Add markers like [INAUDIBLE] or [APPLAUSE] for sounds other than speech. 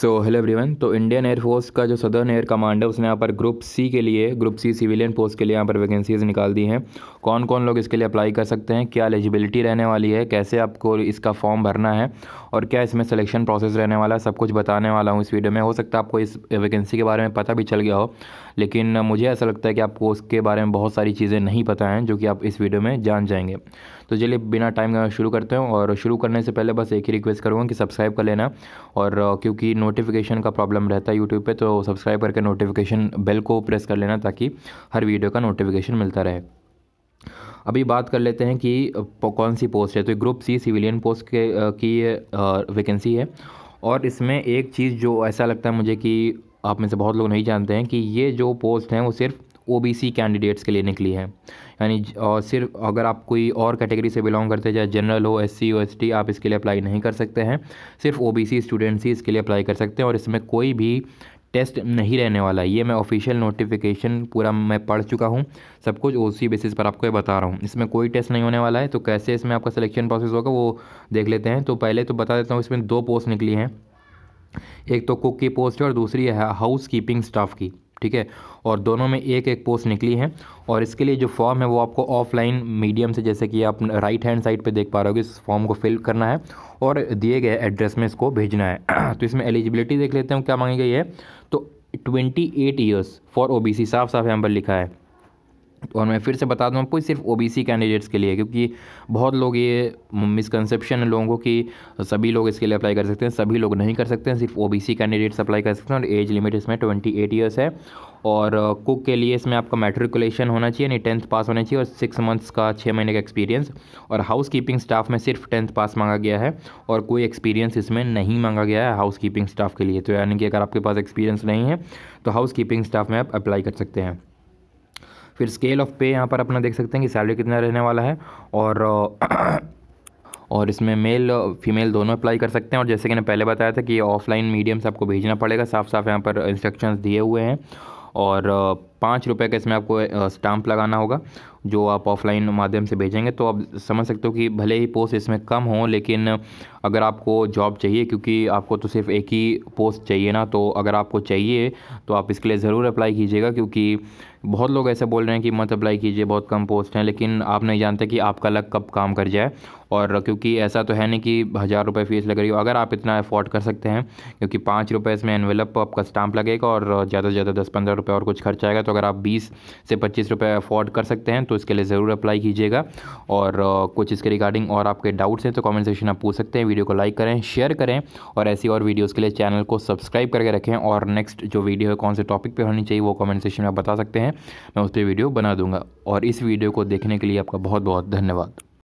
सो hello everyone तो Indian air force का जो सदर्न एयर कमांड है उसने यहाँ पर ग्रुप सी के लिए ग्रुप सी सिविलियन पोस्ट के लिए यहाँ पर वैकेंसीज़ निकाल दी हैं कौन कौन लोग इसके लिए अप्लाई कर सकते हैं क्या एलिजिबिलिटी रहने वाली है कैसे आपको इसका फॉर्म भरना है और क्या इसमें सिलेक्शन प्रोसेस रहने वाला है सब कुछ बताने वाला हूँ इस वीडियो में हो सकता है आपको इस वैकेंसी के बारे में पता भी चल गया हो लेकिन मुझे ऐसा लगता है कि आपको उसके बारे में बहुत सारी चीज़ें नहीं पता हैं जो कि आप इस वीडियो में जान जाएंगे तो चलिए बिना टाइम शुरू करते हैं और शुरू करने से पहले बस एक ही रिक्वेस्ट करूँगा कि सब्सक्राइब कर लेना और क्योंकि नोटिफिकेशन का प्रॉब्लम रहता है यूट्यूब पर तो सब्सक्राइब करके नोटिफिकेशन बेल को प्रेस कर लेना ताकि हर वीडियो का नोटिफिकेशन मिलता रहे अभी बात कर लेते हैं कि कौन सी पोस्ट है तो ग्रुप सी सिविलियन पोस्ट के की वैकेंसी है और इसमें एक चीज़ जो ऐसा लगता है मुझे कि आप में से बहुत लोग नहीं जानते हैं कि ये जो पोस्ट हैं वो सिर्फ ओबीसी कैंडिडेट्स के लिए निकली है यानी और सिर्फ अगर आप कोई और कैटेगरी से बिलोंग करते हैं चाहे जनरल हो S C O S T आप इसके लिए अप्लाई नहीं कर सकते हैं सिर्फ ओ बी सी स्टूडेंट्स ही इसके लिए अप्लाई कर सकते हैं और इसमें कोई भी टेस्ट नहीं रहने वाला है ये मैं ऑफिशियल नोटिफिकेशन पूरा मैं पढ़ चुका हूँ सब कुछ ओ बेसिस पर आपको ये बता रहा हूँ इसमें कोई टेस्ट नहीं होने वाला है तो कैसे इसमें आपका सिलेक्शन प्रोसेस होगा वो देख लेते हैं तो पहले तो बता देता हूँ इसमें दो पोस्ट निकली हैं एक तो कुक की पोस्ट है और दूसरी है हाउस कीपिंग स्टाफ की ठीक है और दोनों में एक एक पोस्ट निकली है और इसके लिए जो फॉर्म है वो आपको ऑफलाइन मीडियम से जैसे कि आप राइट हैंड साइड पे देख पा रहे हो इस फॉर्म को फिल करना है और दिए गए एड्रेस में इसको भेजना है [CLEARS THROAT] तो इसमें एलिजिबिलिटी देख लेते हैं क्या मांगी गई है तो twenty eight years for O B C साफ साफ यहाँ पर लिखा है और मैं फिर से बता दूं आपको सिर्फ ओबीसी कैंडिडेट्स के लिए क्योंकि बहुत लोग ये मिसकनसेप्शन है लोगों को कि सभी लोग इसके लिए अप्लाई कर सकते हैं सभी लोग नहीं कर सकते हैं सिर्फ ओबीसी कैंडिडेट्स अप्लाई कर सकते हैं और एज लिमिट इसमें ट्वेंटी एट ईयर्स है और कुक के लिए इसमें आपका मेट्रिकुलेशन होना चाहिए यानी टेंथ पास होना चाहिए और सिक्स मंथ्स का छः महीने का एक्सपीरियंस और हाउस कीपिंग स्टाफ में सिर्फ टेंथ पास मांगा गया है और कोई एक्सपीरियंस इसमें नहीं मांगा गया है हाउस कीपिंग स्टाफ के लिए तो यानी कि अगर आपके पास एक्सपीरियंस नहीं है तो हाउस कीपिंग स्टाफ में आप अप्लाई कर सकते हैं फिर स्केल ऑफ पे यहाँ पर अपना देख सकते हैं कि सैलरी कितना रहने वाला है और [CLEARS THROAT] और इसमें मेल फीमेल दोनों अप्लाई कर सकते हैं और जैसे कि मैंने पहले बताया था कि ऑफलाइन मीडियम से आपको भेजना पड़ेगा साफ साफ यहाँ पर इंस्ट्रक्शंस दिए हुए हैं और पाँच रुपये का इसमें आपको स्टाम्प लगाना होगा जो आप ऑफलाइन माध्यम से भेजेंगे तो आप समझ सकते हो कि भले ही पोस्ट इसमें कम हो लेकिन अगर आपको जॉब चाहिए क्योंकि आपको तो सिर्फ एक ही पोस्ट चाहिए ना तो अगर आपको चाहिए तो आप इसके लिए ज़रूर अप्लाई कीजिएगा क्योंकि बहुत लोग ऐसे बोल रहे हैं कि मत अप्लाई कीजिए बहुत कम पोस्ट हैं लेकिन आप नहीं जानते कि आपका लग कब काम कर जाए और क्योंकि ऐसा तो है नहीं कि हज़ार रुपये फ़ीस लग रही हो अगर आप इतना अफोर्ड कर सकते हैं क्योंकि पाँच रुपये इसमें एनवेलप आपका स्टाम्प लगेगा और ज़्यादा से ज़्यादा दस पंद्रह रुपये और कुछ खर्च आएगा तो अगर आप बीस से पच्चीस रुपये अफोर्ड कर सकते हैं तो इसके लिए ज़रूर अप्लाई कीजिएगा और कुछ इसके रिगार्डिंग और आपके डाउट्स हैं तो कमेंट सेक्शन आप पूछ सकते हैं वीडियो को लाइक करें शेयर करें और ऐसी और वीडियोज़ के लिए चैनल को सब्सक्राइब करके रखें और नेक्स्ट जो वीडियो है कौन से टॉपिक पर होनी चाहिए वो कॉमेंट सेक्शन में आप बता सकते हैं मैं उस पर वीडियो बना दूंगा और इस वीडियो को देखने के लिए आपका बहुत बहुत धन्यवाद